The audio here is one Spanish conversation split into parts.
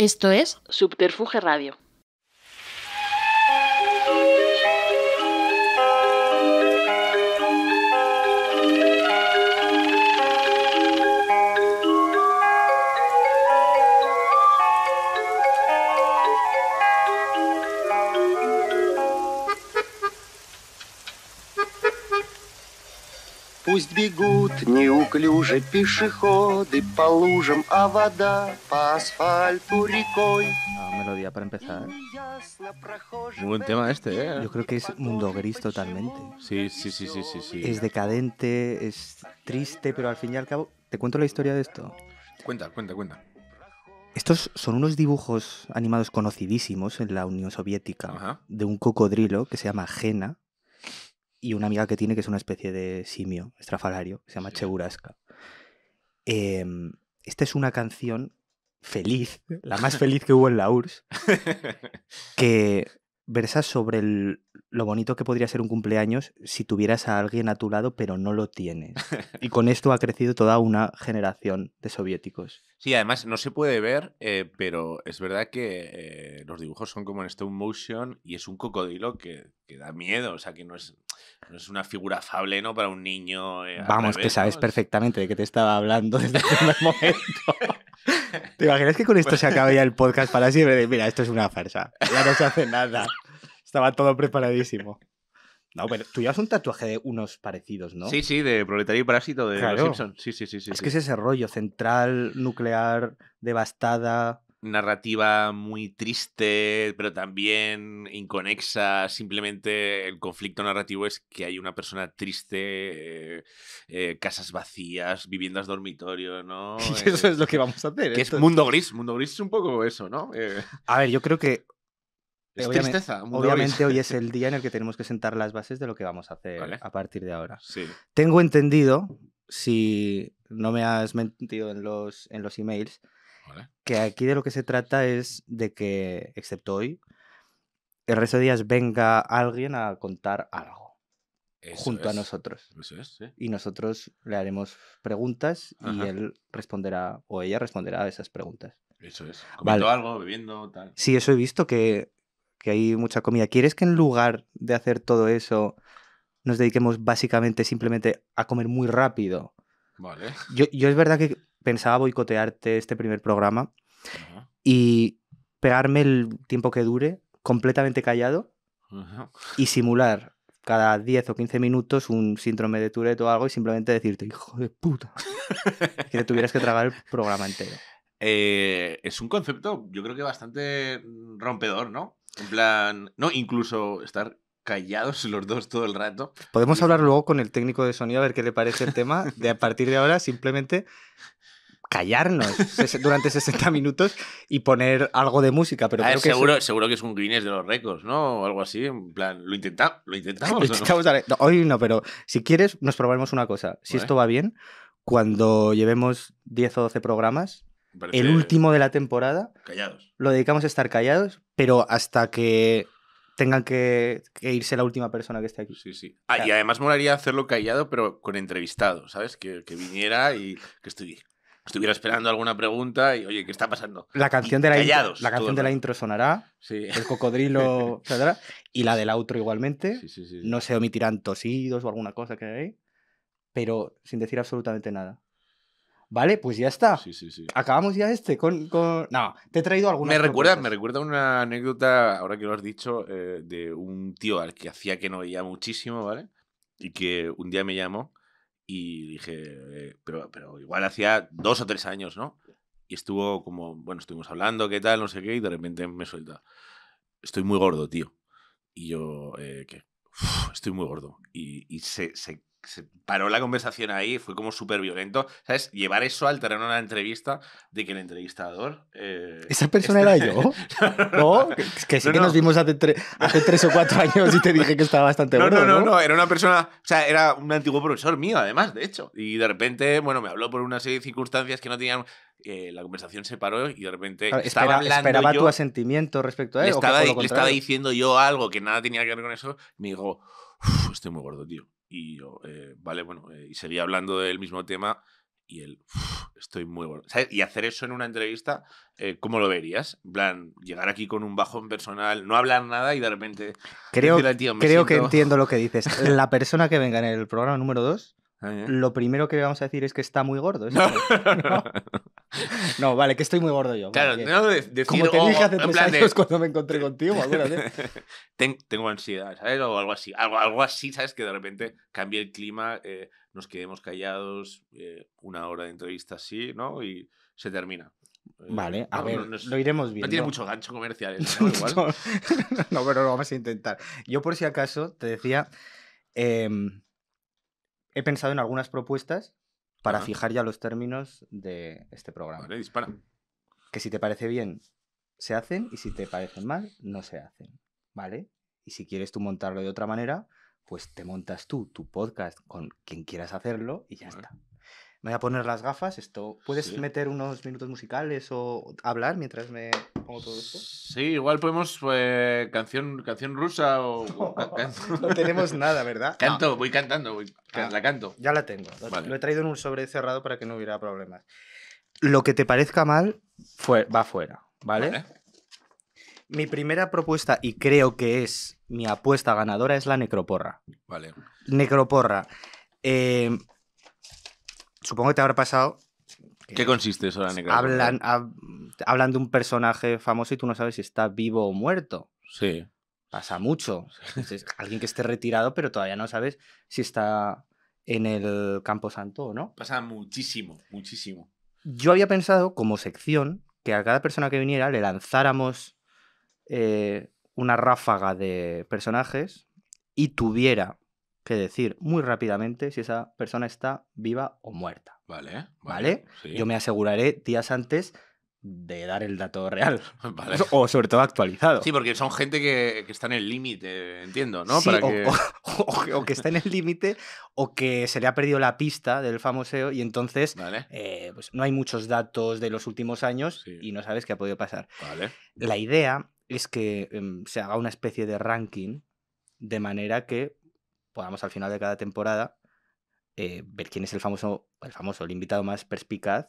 Esto es Subterfuge Radio. Пусть melodía para empezar. Un buen tema este, ¿eh? Yo creo que es mundo gris totalmente. Sí, sí, sí, sí, sí, Es decadente, es triste, pero al fin y al cabo, ¿te cuento la historia de esto? Cuenta, cuenta, cuenta. Estos son unos dibujos animados conocidísimos en la Unión Soviética de un cocodrilo que se llama Jena, y una amiga que tiene que es una especie de simio estrafalario, se llama sí. Cheburasca. Em, esta es una canción feliz, la más feliz que hubo en la URSS, que versa sobre lo bonito que podría ser un cumpleaños si tuvieras a alguien a tu lado, pero no lo tienes. Y con esto ha crecido toda una generación de soviéticos. Sí, además no se puede ver, eh, pero es verdad que eh, los dibujos son como en stop motion y es un cocodrilo que, da miedo, o sea que no es, no es una figura fable ¿no? para un niño. Eh, Vamos, que sabes perfectamente de qué te estaba hablando desde el primer momento. ¿Te imaginas que con esto se acaba ya el podcast para siempre? mira, esto es una farsa, ya no se hace nada. Estaba todo preparadísimo. No, pero tú llevas un tatuaje de unos parecidos, ¿no? Sí, sí, de proletario y parásito de los Simpsons. Sí, sí, sí, sí. Es que es ese rollo central, nuclear, devastada. Narrativa muy triste, pero también inconexa. Simplemente el conflicto narrativo es que hay una persona triste, eh, eh, casas vacías, viviendas dormitorio, ¿no? Eh, eso es lo que vamos a hacer. Que es mundo gris. Mundo gris es un poco eso, ¿no? A ver, yo creo que obviamente, hoy es el día en el que tenemos que sentar las bases de lo que vamos a hacer a partir de ahora. Tengo entendido, si no me has mentido en los, en los emails, que aquí de lo que se trata es de que, excepto hoy, el resto de días venga alguien a contar algo. junto a nosotros. Eso es, Y nosotros le haremos preguntas y él responderá o ella responderá a esas preguntas. Eso es. algo, bebiendo, tal. Sí, eso he visto que que hay mucha comida. ¿Quieres que en lugar de hacer todo eso nos dediquemos básicamente simplemente a comer muy rápido? Vale. Yo, es verdad que pensaba boicotearte este primer programa y pegarme el tiempo que dure completamente callado y simular cada 10 o 15 minutos un síndrome de Tourette o algo y simplemente decirte, hijo de puta, que te tuvieras que tragar el programa entero. Eh, es un concepto, yo creo que bastante mm, rompedor, ¿no? En plan, no, incluso estar callados los dos todo el rato. Podemos hablar luego con el técnico de sonido a ver qué le parece el tema de a partir de ahora simplemente callarnos durante 60 minutos y poner algo de música. Pero seguro, que es un Guinness de los récords, ¿no? O algo así, en plan, lo, intentamos. ¿Lo intentamos hoy no, pero si quieres, nos probaremos una cosa. Si esto va bien, cuando llevemos 10 o 12 programas, el último de la temporada. Callados. Lo dedicamos a estar callados, pero hasta que tengan que, irse la última persona que esté aquí. Sí, sí. Ah, Y además molaría hacerlo callado, pero con entrevistado, ¿sabes? Que, viniera y que estuviera estuviera esperando alguna pregunta y oye, ¿qué está pasando? La canción de la callados, intro, la canción de la intro sonará, el cocodrilo y la del outro igualmente. no se omitirán tosidos o alguna cosa que hay, pero sin decir absolutamente nada. ¿Vale? Pues ya está. Sí, sí, sí. Acabamos ya este con... No, te he traído alguna... Me recuerda, me recuerda una anécdota, ahora que lo has dicho, eh, de un tío al que hacía que no veía muchísimo, ¿vale? Y que un día me llamó y dije, eh, pero, igual hacía dos o tres años, ¿no? Y estuvo como, bueno, estuvimos hablando, qué tal, no sé qué, y de repente me suelta. Estoy muy gordo, tío. Y yo, eh, ¿qué? estoy muy gordo. Y, y se, se paró la conversación ahí, fue como súper violento. ¿Sabes? Llevar eso al terreno de una entrevista de que el entrevistador. Eh, ¿Esa persona este era yo? ¿No? Que, sí que nos vimos hace, tres o cuatro años y te dije que estaba bastante no, No, no, no, era una persona. O sea, era un antiguo profesor mío, además, de hecho. Y de repente, bueno, me habló por una serie de circunstancias que no tenían. la conversación se paró y de repente estaba esperaba tu asentimiento respecto a él. estaba, le estaba diciendo yo algo que nada tenía que ver con eso. Me dijo, estoy muy gordo, tío. Y yo, eh, vale, bueno, eh, y seguía hablando del mismo tema y el, estoy muy bueno. Y hacer eso en una entrevista, eh, ¿cómo lo verías? En plan, llegar aquí con un bajón personal, no hablar nada y de repente. Creo, creo que entiendo lo que dices. La persona que venga en el programa número 2, ah, lo primero que vamos a decir es que está muy gordo. No, vale, que estoy muy gordo yo. Claro, no Como te oh, dije hace tres años cuando me encontré contigo, tengo ansiedad, ¿sabes? O algo así. Algo, algo así, ¿sabes? Que de repente cambie el clima, eh, nos quedemos callados, eh, una hora de entrevista así, ¿no? Y se termina. Eh, vale, a ver, lo iremos viendo. No tiene mucho gancho comercial. Igual. no, pero lo vamos a intentar. Yo, por si acaso, te decía, em, he pensado en algunas propuestas para fijar ya los términos de este programa. Vale, dispara. Que si te parece bien, se hacen y si te parecen mal, no se hacen. ¿Vale? Y si quieres tú montarlo de otra manera, pues te montas tú tu podcast con quien quieras hacerlo y ya está. Me voy a poner las gafas. Esto. ¿Puedes meter unos minutos musicales o hablar mientras me Sí, igual podemos pues, canción, canción rusa o... no tenemos nada, ¿verdad? Canto, voy cantando, ah, la canto. Ya la tengo, lo he traído en un sobre cerrado para que no hubiera problemas. Lo que te parezca mal fue, va fuera, ¿vale? Mi primera propuesta, y creo que es mi apuesta ganadora, es la necroporra. Vale. Necroporra. Eh, supongo que te habrá pasado ¿Qué consiste eso, la negra. Hablan, de un personaje famoso y tú no sabes si está vivo o muerto. Sí. Pasa mucho. alguien que esté retirado, pero todavía no sabes si está en el Campo Santo o no. Pasa muchísimo, muchísimo. Yo había pensado, como sección, que a cada persona que viniera le lanzáramos eh, una ráfaga de personajes y tuviera decir muy rápidamente si esa persona está viva o muerta. Vale. ¿Vale? Yo me aseguraré días antes de dar el dato real. O sobre todo actualizado. Sí, porque son gente que, está en el límite, entiendo, ¿no? o, que... está en el límite o que se le ha perdido la pista del famoseo y entonces eh, pues no hay muchos datos de los últimos años y no sabes qué ha podido pasar. La idea es que em, se haga una especie de ranking de manera que podamos al final de cada temporada eh, ver quién es el famoso, el famoso, el invitado más perspicaz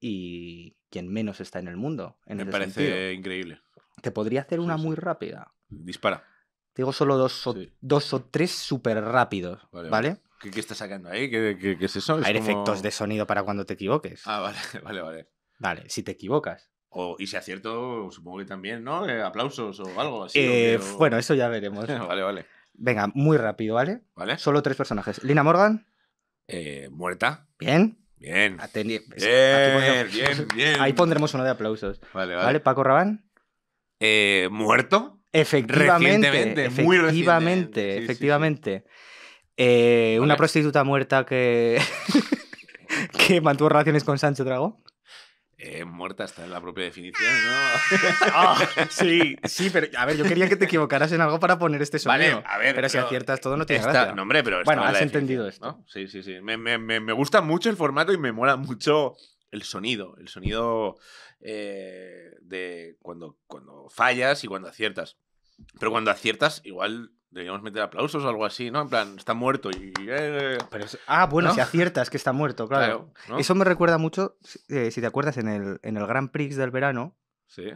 y quién menos está en el mundo. Me parece increíble. Te podría hacer una muy rápida. Dispara. digo solo dos o, dos o tres súper rápidos, ¿vale? ¿Qué, está sacando ahí? ¿Qué, qué, qué es eso? Hay efectos de sonido para cuando te equivoques. Ah, vale, vale, vale. Vale, si te equivocas. O, y si acierto, supongo que también, ¿no? Eh, aplausos o algo así. Eh, bueno, eso ya veremos. vale, vale. Venga, muy rápido, ¿vale? ¿Vale? Solo tres personajes. Lina Morgan. Eh, muerta. Bien. Bien. Pues, bien, bien, bien. Ahí pondremos uno de aplausos. Vale, vale. ¿Vale? Paco Rabán. Eh, muerto. Efectivamente. Efectivamente, efectivamente. efectivamente. Eh, una prostituta muerta que. que mantuvo relaciones con Sancho Dragón. Eh, muerta está en la propia definición, ¿no? Ah, sí, sí, pero a ver, yo quería que te equivocaras en algo para poner este sonido. Vale, a ver. Pero, si aciertas todo no tiene esta, bueno, has entendido esto. Sí, sí, sí. Me, gusta mucho el formato y me mola mucho el sonido. El sonido eh, de cuando, cuando fallas y cuando aciertas. Pero cuando aciertas, igual Debíamos meter aplausos o algo así, ¿no? En plan, está muerto y... Eh, ah, bueno, si aciertas que está muerto, claro. Eso me recuerda mucho, eh, si te acuerdas, en el, en el Grand Prix del verano. Sí.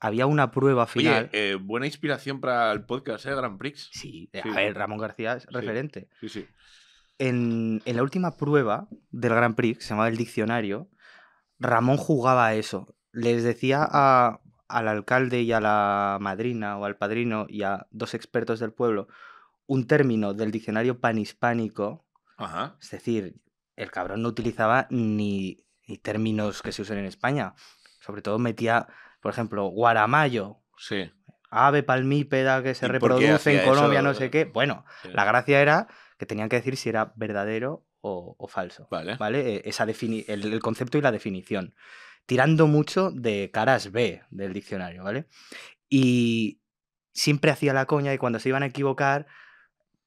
Había una prueba final. Eh, buena inspiración para el podcast, ¿eh? Grand Prix. Sí, Ramón García es referente. Sí, sí. En, en, la última prueba del Grand Prix, se llamaba El Diccionario, Ramón jugaba a eso. Les decía a, al alcalde y a la madrina o al padrino y a dos expertos del pueblo un término del diccionario panhispánico. Es decir, el cabrón no utilizaba ni, términos que se usen en España. Sobre todo metía, por ejemplo, guaramayo. Ave palmípeda que se reproduce en Colombia, no sé qué. Bueno, la gracia era que tenían que decir si era verdadero o, falso. Vale. ¿Vale? E, esa el, el concepto y la definición tirando mucho de caras B del diccionario, ¿vale? Y siempre hacía la coña y cuando se iban a equivocar,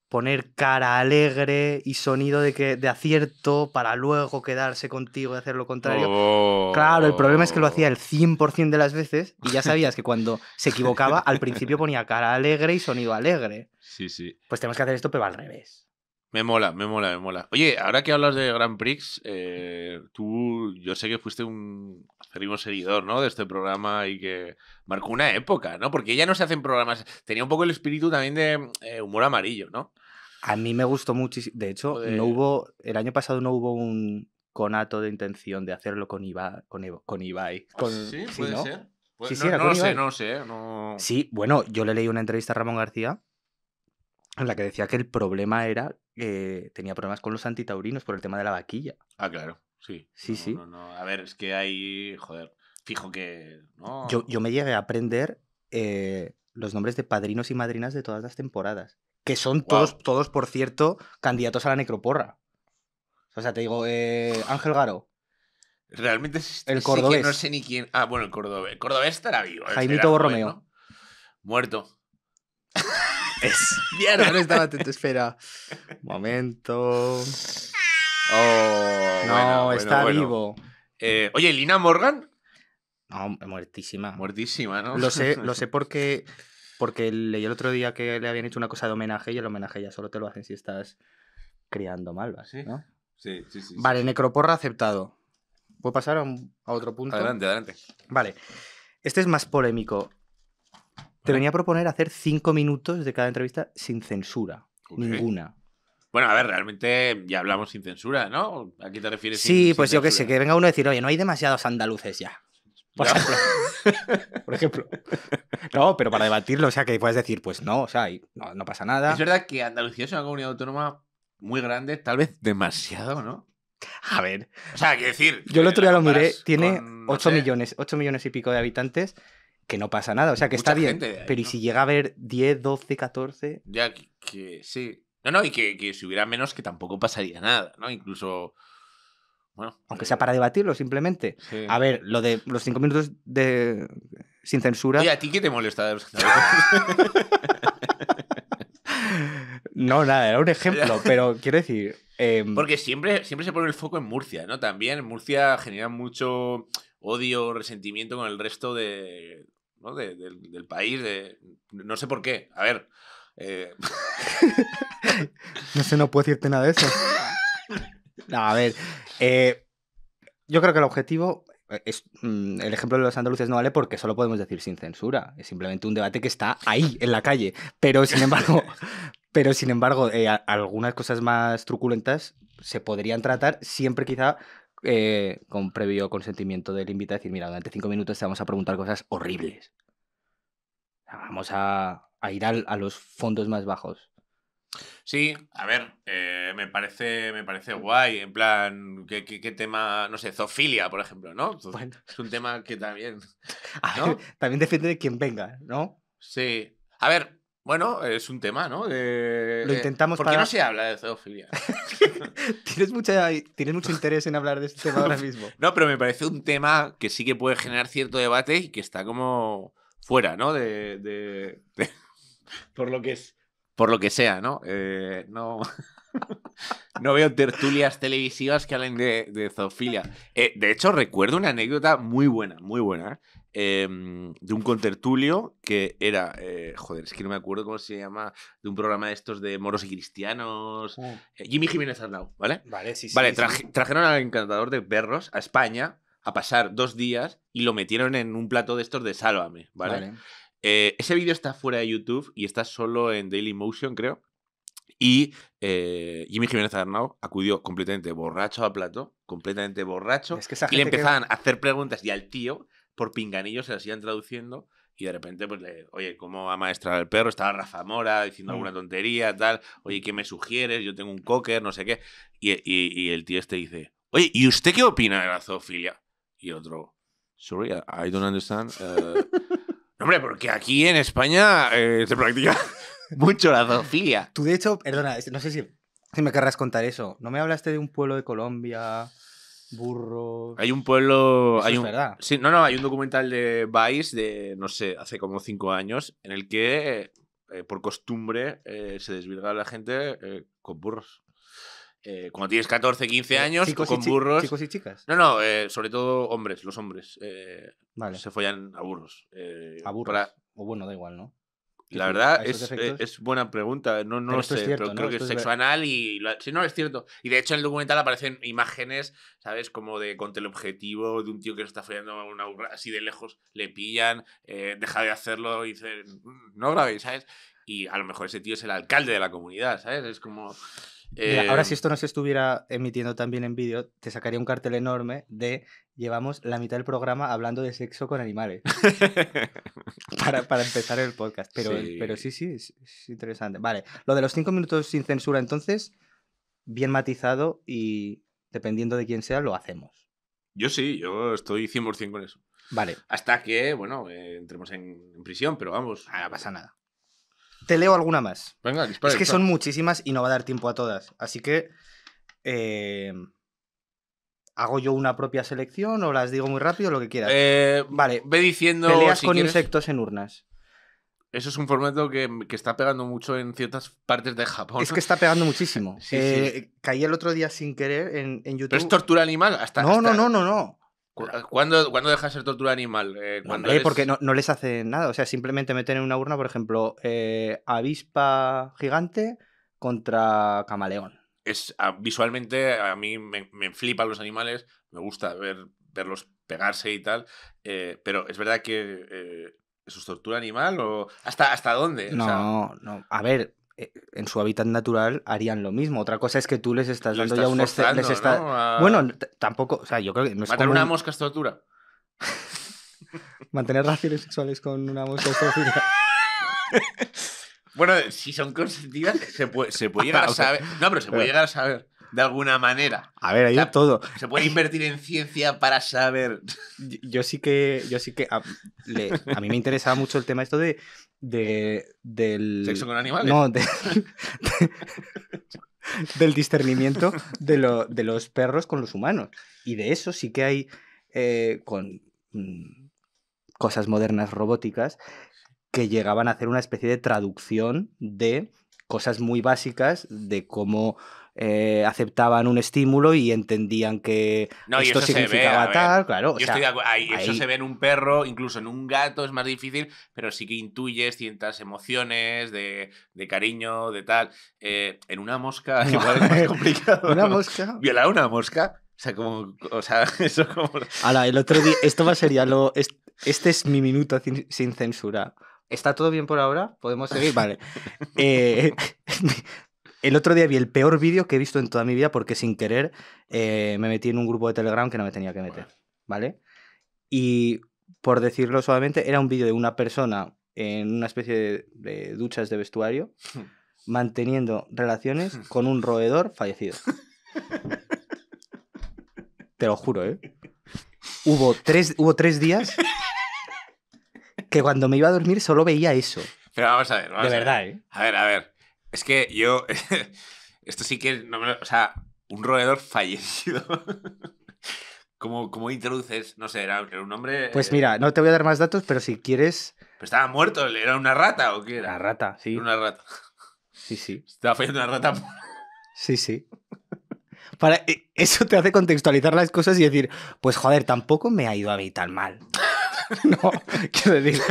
poner cara alegre y sonido de, que, de acierto para luego quedarse contigo y hacer lo contrario. Claro, el problema es que lo hacía el 100% de las veces y ya sabías que cuando se equivocaba al principio ponía cara alegre y sonido alegre. Sí, sí. Pues tenemos que hacer esto pero al revés. Me mola, me mola, me mola. Oye, ahora que hablas de Grand Prix, eh, tú, yo sé que fuiste un acérrimo seguidor, ¿no? De este programa y que marcó una época, ¿no? Porque ya no se hacen programas. Tenía un poco el espíritu también de eh, humor amarillo, ¿no? A mí me gustó muchísimo. De hecho, no hubo. El año pasado no hubo un conato de intención de hacerlo con, Iba, con, con Ibai. Ah, sí, puede ser. Pues no, sé, no, sé, no sé. Sí, bueno, yo le leí una entrevista a Ramón García en la que decía que el problema era que eh, tenía problemas con los antitaurinos por el tema de la vaquilla. Ah, claro, sí. Sí, sí. A ver, es que hay, joder, fijo que... Yo, me llegué a aprender eh, los nombres de padrinos y madrinas de todas las temporadas, que son todos, todos, por cierto, candidatos a la necroporra. O sea, te digo, eh, Ángel Garo. Realmente es, el cordobés. que no sé ni quién. Ah, bueno, el cordobés. El cordobés estará vivo. Jaimito Borromeo. Muerto. Es oh, no estaba atento. Espera. Momento. no, está vivo. Eh, oye, Lina Morgan. No, muertísima. Muertísima, ¿no? Lo sé, lo sé porque, porque leí el otro día que le habían hecho una cosa de homenaje y el homenaje ya solo te lo hacen si estás criando mal ¿Sí? Vale, necroporra aceptado. ¿Puedo pasar a, a otro punto? Adelante, adelante. Vale. Este es más polémico. Te venía a proponer hacer cinco minutos de cada entrevista sin censura. Ninguna. Bueno, a ver, realmente ya hablamos sin censura, ¿no? ¿A qué te refieres? Sí, pues yo qué sé, que venga uno a decir, oye, no hay demasiados andaluces ya. Por ejemplo. No, pero para debatirlo, o sea, que puedes decir, pues no, o sea, no, pasa nada. Es verdad que Andalucía es una comunidad autónoma muy grande, tal vez demasiado, ¿no? A ver. O sea, quiero decir. Yo el otro día lo miré, tiene ocho millones, ocho millones y pico de habitantes que no pasa nada, o sea, que está bien. pero ¿y si llega a haber 10, 12, 14? Ya, que, sí. No, no, y que, si hubiera menos, que tampoco pasaría nada, ¿no? Incluso. Bueno. Aunque eh, sea para debatirlo, simplemente. A ver, lo de los cinco minutos de. sin censura. ¿Y a ti qué te molesta? no, nada, era un ejemplo, pero quiero decir. Em, Porque siempre, siempre se pone el foco en Murcia, ¿no? También Murcia genera mucho odio resentimiento con el resto de, ¿no? del país. no sé por qué. A ver. Eh, no sé, no puedo decirte nada de eso. a ver. Eh, yo creo que el objetivo. Eh, es, mm, el ejemplo de los andaluces no vale porque solo podemos decir sin censura. Es simplemente un debate que está ahí, en la calle. Pero sin embargo, pero sin embargo algunas cosas más truculentas se podrían tratar siempre quizá eh, con previo consentimiento del invitado, decir, mira, durante cinco minutos te vamos a preguntar cosas horribles. Vamos a, ir a los fondos más bajos. Sí, a ver, eh, me parece me parece guay, en plan, ¿qué, tema? No sé, Zofilia, por ejemplo, ¿no? Bueno. Es un tema que también... también depende de quién venga, ¿no? Sí. A ver, bueno, es un tema, ¿no? Lo eh, intentamos ¿Por qué no se habla de zoofilia? tienes, mucha, eh, tienes mucho interés en hablar de este tema ahora mismo. No, pero me parece un tema que sí que puede generar cierto debate y que está como fuera, ¿no? De, de, Por lo que es. Por lo que sea, ¿no? Eh, no... no veo tertulias televisivas que hablen de, zoofilia. de hecho, recuerdo una anécdota muy buena, muy buena, Em, de un contertulio que era, eh, joder, es que no me acuerdo cómo se llama, de un programa de estos de moros y cristianos. Mm. Eh, Jimmy Jiménez Arnau, ¿vale? Vale, sí, trajeron al encantador de perros a España a pasar dos días y lo metieron en un plato de estos de Sálvame, ¿vale? Eh, ese vídeo está fuera de YouTube y está solo en Daily Motion, creo. Y Jimmy Jiménez Arnau acudió completamente borracho al plato, completamente borracho. que y le empezaban a hacer preguntas y al tío por pinganillos se las iban traduciendo y de repente, pues, le, oye, ¿cómo va a el perro? Estaba Rafa Mora diciendo mm. alguna tontería, tal. Oye, ¿qué me sugieres? Yo tengo un cocker, no sé qué. Y, el tío este dice, oye, ¿y usted qué opina de la zoofilia? Y otro, sorry, I don't understand. Eh". hombre, porque aquí en España eh, se practica mucho la zoofilia. Tú, de hecho, perdona, no sé si, si me querrás contar eso. ¿No me hablaste de un pueblo de Colombia? burros. Hay un pueblo. hay un, no, no, hay un documental de Vice de, no sé, hace como cinco años, en el que eh, por costumbre eh, se desvirga la gente eh, con burros. cuando tienes 14, 15 años, con burros. ¿Chicos y chicas? No, no, sobre todo hombres, los hombres. Vale. Se follan a burros. a burros. O bueno, da igual, ¿no? La verdad, eh, es, buena pregunta. Eh, no, no lo sé, pero creo que es sexo y. Si no, es cierto. Y de hecho, en el documental aparecen imágenes, ¿sabes? Como de con el objetivo de un tío que se está follando a una así de lejos, le pillan, eh, deja de hacerlo y dice, mm, no grabéis, ¿sabes? Y a lo mejor ese tío es el alcalde de la comunidad, ¿sabes? Es como ahora si eh, esto no se estuviera emitiendo también en vídeo, te sacaría un cartel enorme de llevamos la mitad del programa hablando de sexo con animales. para, empezar el podcast. Pero sí, pero sí, sí es, interesante. Vale, lo de los cinco minutos sin censura, entonces, bien matizado y dependiendo de quién sea, lo hacemos. Yo sí, yo estoy 100% con eso. Vale. Hasta que, bueno, eh, entremos en, prisión, pero vamos. Ah, no pasa nada. Te leo alguna más. Venga, dispara. Es que son muchísimas y no va a dar tiempo a todas. Así que. Eh, ¿Hago yo una propia selección o las digo muy rápido? Lo que quieras. Eh, vale. Ve diciendo. Peleas con insectos en urnas. Eso es un formato que, está pegando mucho en ciertas partes de Japón. Es que está pegando muchísimo. Eh, caí el otro día sin querer en, YouTube. es tortura animal. Hasta, no, no, no, no, no. Eh, ¿Cuándo, deja de ser tortura animal? Eh, porque no, les hacen nada. O sea, simplemente meten en una urna, por ejemplo, eh, avispa gigante contra camaleón. Es, visualmente a mí me, me, flipan los animales, me gusta ver, verlos pegarse y tal, pero es verdad que ¿Eso es tortura animal o hasta, hasta dónde? No, no, a ver, eh, en su hábitat natural harían lo mismo. Otra cosa es que tú les estás dando ya un Bueno, tampoco, o sea, yo creo que no es Matar una mosca es mantener relaciones sexuales con una mosca es Bueno, si son consentidas, se se puede llegar a saber. No, pero se puede llegar a saber de alguna manera. A ver, hay todo. Se puede invertir en ciencia para saber. Yo, sí que. Yo sí que a, mí me interesaba mucho el tema esto de. del. ¿Sexo con animales? No, del discernimiento de, los perros con los humanos. Y de eso sí que hay. Eh, con mm, cosas modernas robóticas que llegaban a hacer una especie de traducción de cosas muy básicas de cómo eh, aceptaban un estímulo y entendían que esto significaba tal, claro. O Eso se ve en un perro, incluso en un gato es más difícil, pero sí que intuyes ciertas emociones de, cariño, de tal. Eh, en una mosca igual es más complicado. ¿Una mosca? Violar una mosca. O sea, como. O sea, eso como. el otro día. Esto va a ser ya lo. Este es mi minuto sin, censura. ¿Está todo bien por ahora? ¿Podemos seguir? Vale. Eh, el otro día vi el peor vídeo que he visto en toda mi vida porque sin querer eh, me metí en un grupo de Telegram que no me tenía que meter, ¿vale? Y por decirlo suavemente, era un vídeo de una persona en una especie de, duchas de vestuario manteniendo relaciones con un roedor fallecido. Te lo juro, ¿eh? Hubo tres, hubo tres días que cuando me iba a dormir solo veía eso. Pero vamos a ver, vamos De verdad, ¿eh? A ver, a ver. Es que yo. Esto sí que. o sea, un roedor fallecido. ¿Cómo, introduces? No sé, era, un hombre. Pues eh, mira, no te voy a dar más datos, pero si quieres. ¿Pero estaba muerto, ¿era una rata o qué era? Una rata, sí. Una rata. Sí, sí. Estaba fallando una rata. Sí, sí. Para, eh, eso te hace contextualizar las cosas y decir, pues joder, tampoco me ha ido a mí tan mal. no, quiero decir,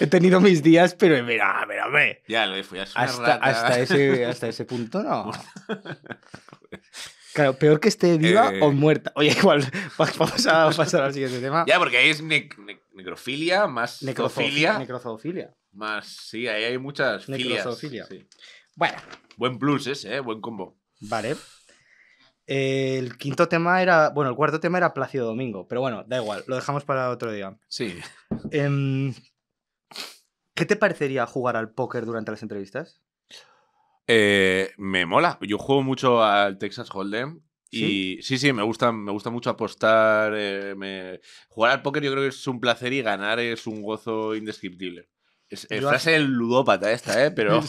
he tenido mis días, pero mira, mira, Ya lo he fui, hasta, hasta, ese, hasta ese punto no. Claro, peor que esté viva eh. o muerta. Oye, igual, vamos a pasar al siguiente tema. Ya, porque ahí es necrofilia, más necrofilia. Necrozoofilia. Más, sí, ahí hay muchas filias. Bueno. Buen plus ese, ¿eh? buen combo. Vale. El quinto tema era, bueno, el cuarto tema era Plácido Domingo, pero bueno, da igual, lo dejamos para otro día. Sí. Em, ¿Qué te parecería jugar al póker durante las entrevistas? Eh, me mola. Yo juego mucho al Texas Hold'em y ¿Sí? sí, me gusta, me gusta mucho apostar. Eh, jugar al póker yo creo que es un placer y ganar es un gozo indescriptible. Es, es frase ludópata esta, ¿eh? Pero...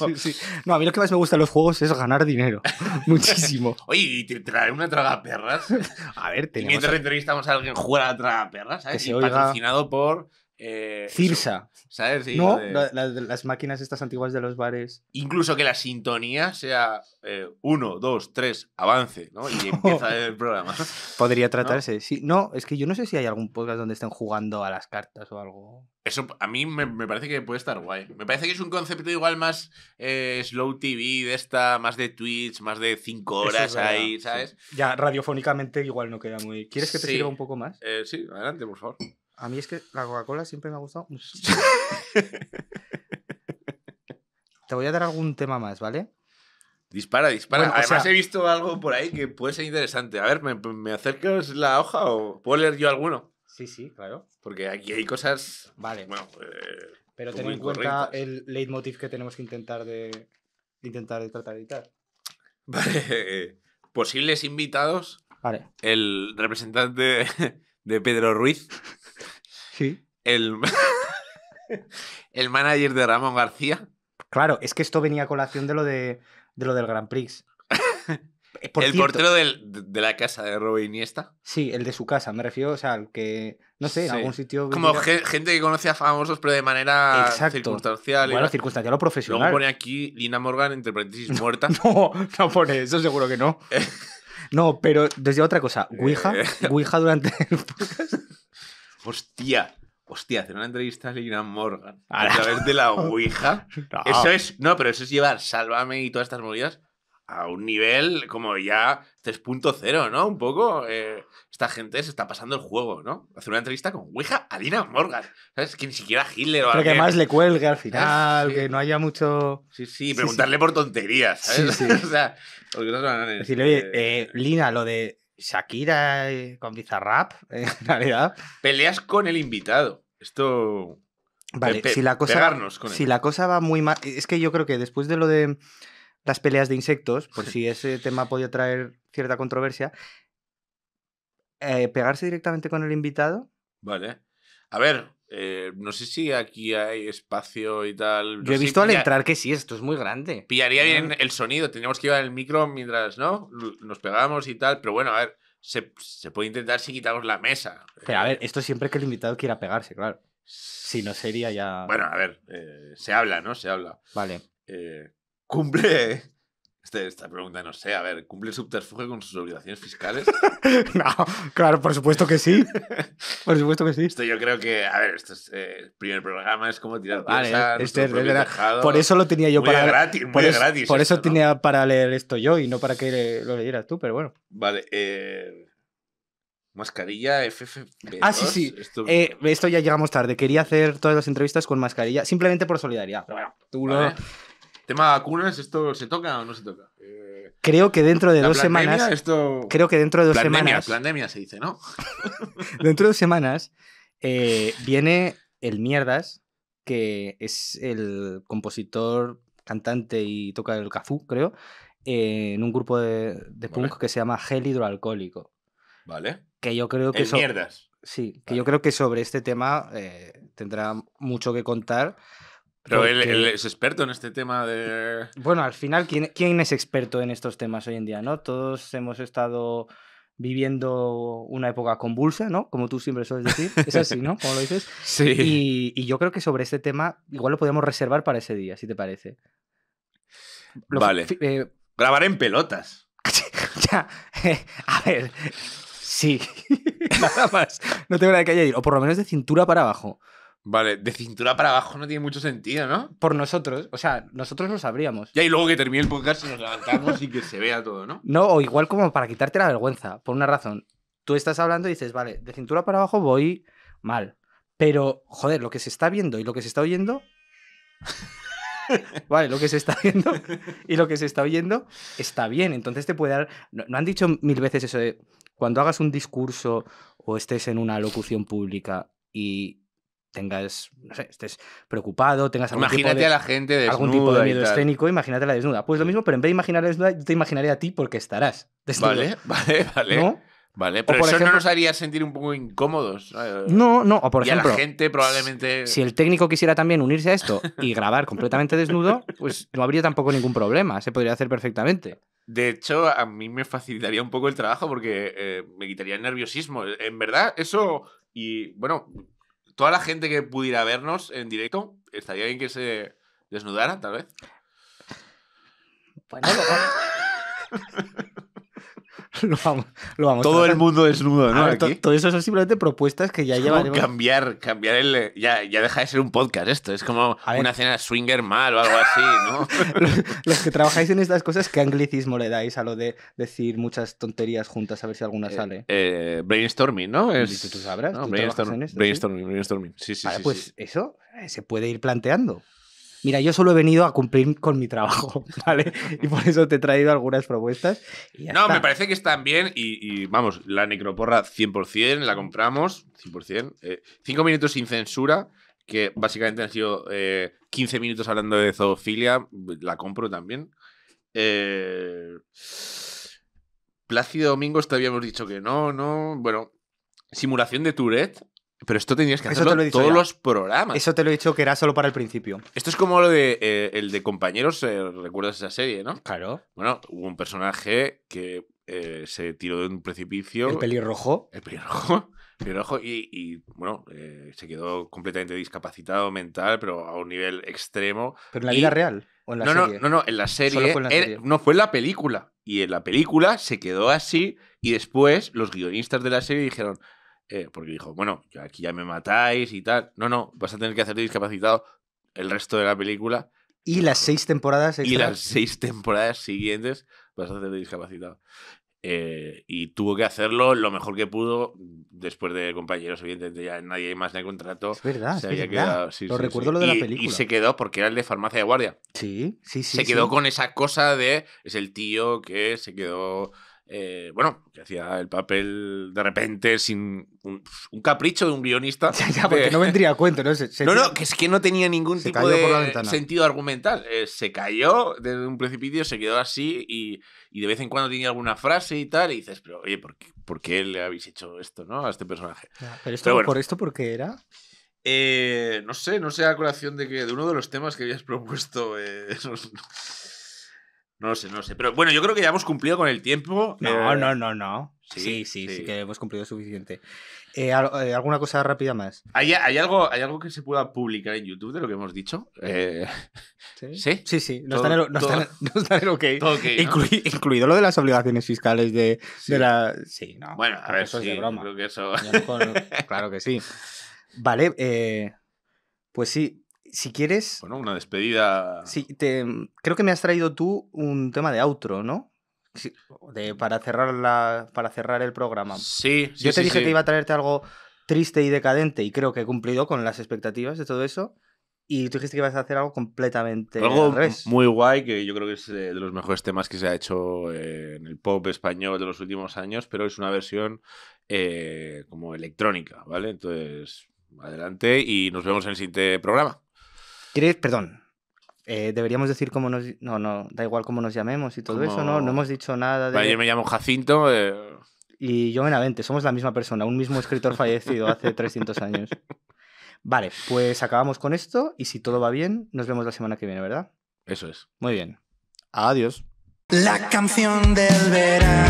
No, a mí lo que más me gusta de los juegos es ganar dinero. Muchísimo. Oye, ¿y te trae una traga perras? a ver, tenemos... mientras entrevistamos a alguien, juega a traga perras, ¿sabes? y patrocinado por eh, Cirsa. ¿Sabes? las máquinas estas antiguas de los bares. Incluso que la sintonía sea 1, 2, 3, avance, ¿no? Y empieza el programa. Podría tratarse. ¿No? no, es que yo no sé si hay algún podcast donde estén jugando a las cartas o algo. Eso a mí me, parece que puede estar guay. Me parece que es un concepto igual más eh, slow TV, de esta, más de Twitch, más de 5 horas ahí, ¿sabes? Ya, radiofónicamente igual no queda muy. ¿Quieres que te sirva un poco más? Eh, sí, adelante, por favor. A mí es que la Coca-Cola siempre me ha gustado. Te voy a dar algún tema más, ¿vale? Dispara, dispara. Además, he visto algo por ahí que puede ser interesante. A ver, ¿me, acercas la hoja o puedo leer yo alguno? Sí, sí, claro. Porque aquí hay cosas. Vale. Bueno, eh, Pero ten en cuenta el leitmotiv que tenemos que intentar de. Intentar tratar de evitar. Vale. Eh, posibles invitados. Vale. El representante de Pedro Ruiz. Sí. El, el manager de Ramón García. Claro, es que esto venía a colación de lo, de, de lo del Grand Prix. el portero de la casa de Robin Iniesta. Sí, el de su casa, me refiero, o sea, al que, no sé, en algún sitio... Como gente que conoce a famosos, pero de manera circunstancial. Bueno, circunstancial o profesional. Luego pone aquí Lina Morgan, entre paréntesis, muerta. No, no pone eso, seguro que no. no, pero desde otra cosa, Ouija, eh. Ouija durante el podcast... Hostia. Hostia, hacer una entrevista a Lina Morgan ah, a través de la Ouija. Eso es. No, pero eso es llevar Sálvame y todas estas movidas a un nivel como ya 3.0, ¿no? Un poco. Eh, esta gente se está pasando el juego, ¿no? Hacer una entrevista con Ouija a Lina Morgan. ¿Sabes? Que ni siquiera Hitler o Pero que más le cuelgue al final, que no haya mucho. Sí, sí, preguntarle por tonterías, ¿sabes? o sea, porque no oye, eh, Lina, lo de Shakira eh, con Bizarrap, en realidad. Peleas con el invitado. Esto. Vale, si, la cosa, si la cosa va muy mal. Es que yo creo que después de lo de las peleas de insectos, por si ese tema podía traer cierta controversia, eh, pegarse directamente con el invitado. Vale. A ver, eh, no sé si aquí hay espacio y tal. Yo he visto al entrar que sí, esto es muy grande. Pillaría bien el sonido. Teníamos que ir el micro mientras, ¿no? Nos pegamos y tal. Pero bueno, a ver, se, puede intentar si quitamos la mesa. Pero a ver, esto siempre que el invitado quiera pegarse, claro. Si no sería ya. Bueno, a ver, eh, se habla, ¿no? Se habla. Vale. Eh, cumple este, esta pregunta, no sé, a ver, ¿cumple subterfuge con sus obligaciones fiscales? no, claro, por supuesto que sí. Por supuesto que sí. Esto yo creo que, a ver, esto es el eh, primer programa, es como tirar vale, este Por eso lo tenía yo para... por, por eso tenía para leer esto yo y no para que lo leyeras tú, pero bueno. Vale, eh, Mascarilla ffb Ah, sí, sí. Eh, esto... ya llegamos tarde. Quería hacer todas las entrevistas con mascarilla, simplemente por solidaridad. tú lo Tema vacunas, ¿esto se toca o no se toca? Eh, creo que dentro de dos semanas. Creo que dentro de dos semanas. Pandemia se dice, ¿no? dentro de dos semanas eh, viene el Mierdas, que es el compositor, cantante y toca el cafú, creo, en un grupo de, punk que se llama Gel Hidroalcohólico. Vale. Que yo creo que. El Mierdas. Sí, que yo creo que sobre este tema eh, tendrá mucho que contar pero él, es experto en este tema de... Bueno, al final, ¿quién, es experto en estos temas hoy en día? ¿no? Todos hemos estado viviendo una época convulsa, ¿no? Como tú siempre sueles decir. Es así, ¿no? Como lo dices. Sí. Y, yo creo que sobre este tema igual lo podemos reservar para ese día, si te parece. vale. Eh, Grabar en pelotas. ya. a ver. Sí. Nada más. No tengo nada que añadir. O por lo menos de cintura para abajo. Vale, de cintura para abajo no tiene mucho sentido, ¿no? Por nosotros, o sea, nosotros lo sabríamos. Ya, y luego que termine el podcast nos levantamos y que se vea todo, ¿no? No, o igual como para quitarte la vergüenza, por una razón. Tú estás hablando y dices, vale, de cintura para abajo voy mal. Pero, joder, lo que se está viendo y lo que se está oyendo. vale, lo que se está viendo y lo que se está oyendo está bien. Entonces te puede dar. no, no han dicho mil veces eso de cuando hagas un discurso o estés en una locución pública y tengas, no sé, estés preocupado, tengas algún tipo de, a la gente desnuda algún tipo de miedo escénico, imagínate la desnuda. Pues lo mismo, pero en vez de imaginar a desnuda, yo te imaginaré a ti porque estarás desnuda. Vale, vale, vale. ¿No? Vale, pero por eso no nos haría sentir un poco incómodos. No, no, o por ejemplo. la gente probablemente. Si el técnico quisiera también unirse a esto y grabar completamente desnudo, pues no habría tampoco ningún problema. Se podría hacer perfectamente. De hecho, a mí me facilitaría un poco el trabajo porque eh, me quitaría el nerviosismo. En verdad, eso. Y bueno, toda la gente que pudiera vernos en directo, estaría bien que se desnudara, tal vez. Todo el mundo desnudo, ¿no? todo eso son simplemente propuestas que ya llevan. cambiar, cambiar el. Ya, deja de ser un podcast esto. Es como una cena swinger mal o algo así, ¿no? los, que trabajáis en estas cosas, ¿qué anglicismo le dais a lo de decir muchas tonterías juntas a ver si alguna eh, sale? Eh, brainstorming, ¿no? ¿Tú, sabrás. brainstorming, brainstorming, Sí, sí, Pues eso eh, se puede ir planteando. Mira, yo solo he venido a cumplir con mi trabajo, ¿vale? Y por eso te he traído algunas propuestas. no, me parece que están bien y, vamos, la necroporra 100%, la compramos, 100%. Eh, cinco minutos sin censura, que básicamente han sido 15 eh, minutos hablando de zoofilia, la compro también. Eh, Plácido Domingo, te habíamos dicho que no, no. Bueno, simulación de Tourette pero esto tenías que hacerlo en todos los programas. Eso te lo he dicho que era solo para el principio. Esto es como lo de eh, el de compañeros, eh, recuerdas esa serie, ¿no? Claro. Bueno, hubo un personaje que eh, se tiró de un precipicio. El pelirrojo. El pelirrojo. El pelirrojo y, bueno, se quedó completamente discapacitado mental, pero a un nivel extremo. Pero en la vida real. ¿O en la no, serie? no, no, en la serie. fue no, fue en la película. Y en la película se quedó así y después los guionistas de la serie dijeron, eh, porque dijo, bueno, aquí ya me matáis y tal. No, no, vas a tener que hacerte discapacitado el resto de la película. Y las seis temporadas Y las seis temporadas siguientes vas a hacerte discapacitado. Eh, y tuvo que hacerlo lo mejor que pudo después de compañeros, obviamente, ya nadie más le contrató. Es verdad, se había verdad. Quedado, lo recuerdo lo de la película. Y se quedó porque era el de farmacia de guardia. Sí, sí, sí. Se quedó con esa cosa de es el tío que se quedó eh, bueno, que hacía el papel de repente sin un, capricho de un guionista. Ya, porque no vendría a cuento, ¿no? no, no, que es que no tenía ningún tipo de sentido argumental. Eh, se cayó desde un precipicio, se quedó así y, de vez en cuando tenía alguna frase y tal. Y dices, pero oye, ¿por qué, le habéis hecho esto, ¿no? A este personaje. pero esto, ¿por esto por qué era? Eh, no sé, no sé a colación de que de uno de los temas que habías propuesto. Esos... No lo sé, no lo sé. Pero bueno, yo creo que ya hemos cumplido con el tiempo. No, eh, no, no, no. Sí sí, sí, que hemos cumplido suficiente. Eh, eh, ¿Alguna cosa rápida más? ¿Hay, algo, ¿Hay algo que se pueda publicar en YouTube de lo que hemos dicho? ¿Sí? ¿Sí? Sí, No, está, OK. Incluido lo de las obligaciones fiscales de, la... Sí, no. Bueno, a ver, eso es de broma. Creo que eso... claro que sí. Vale, pues sí, si quieres. Bueno, una despedida. Sí, te, mm, creo que me has traído tú un tema de outro, ¿no? Mm. para, cerrar para cerrar el programa. Sí, Yo te dije que iba a traerte algo triste y decadente y creo que he cumplido con las expectativas de todo eso. Y tú dijiste que ibas a hacer algo completamente muy guay, que yo creo que es eh, de los mejores temas que se ha hecho en el pop español de los últimos años, pero es una versión eh, como electrónica, ¿vale? Entonces, adelante y nos vemos en el siguiente programa perdón, eh, deberíamos decir cómo nos... No, no, da igual cómo nos llamemos y todo eso, ¿no? No hemos dicho nada de... Vale, me llamo Jacinto. Eh. Y yo Benavente, somos la misma persona, un mismo escritor fallecido hace 300 años. Vale, pues acabamos con esto y si todo va bien, nos vemos la semana que viene, ¿verdad? Eso es. Muy bien. Adiós. La canción del verano.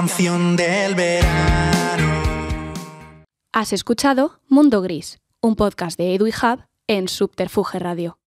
canción del verano. Has escuchado Mundo Gris, un podcast de Hub en Subterfuge Radio.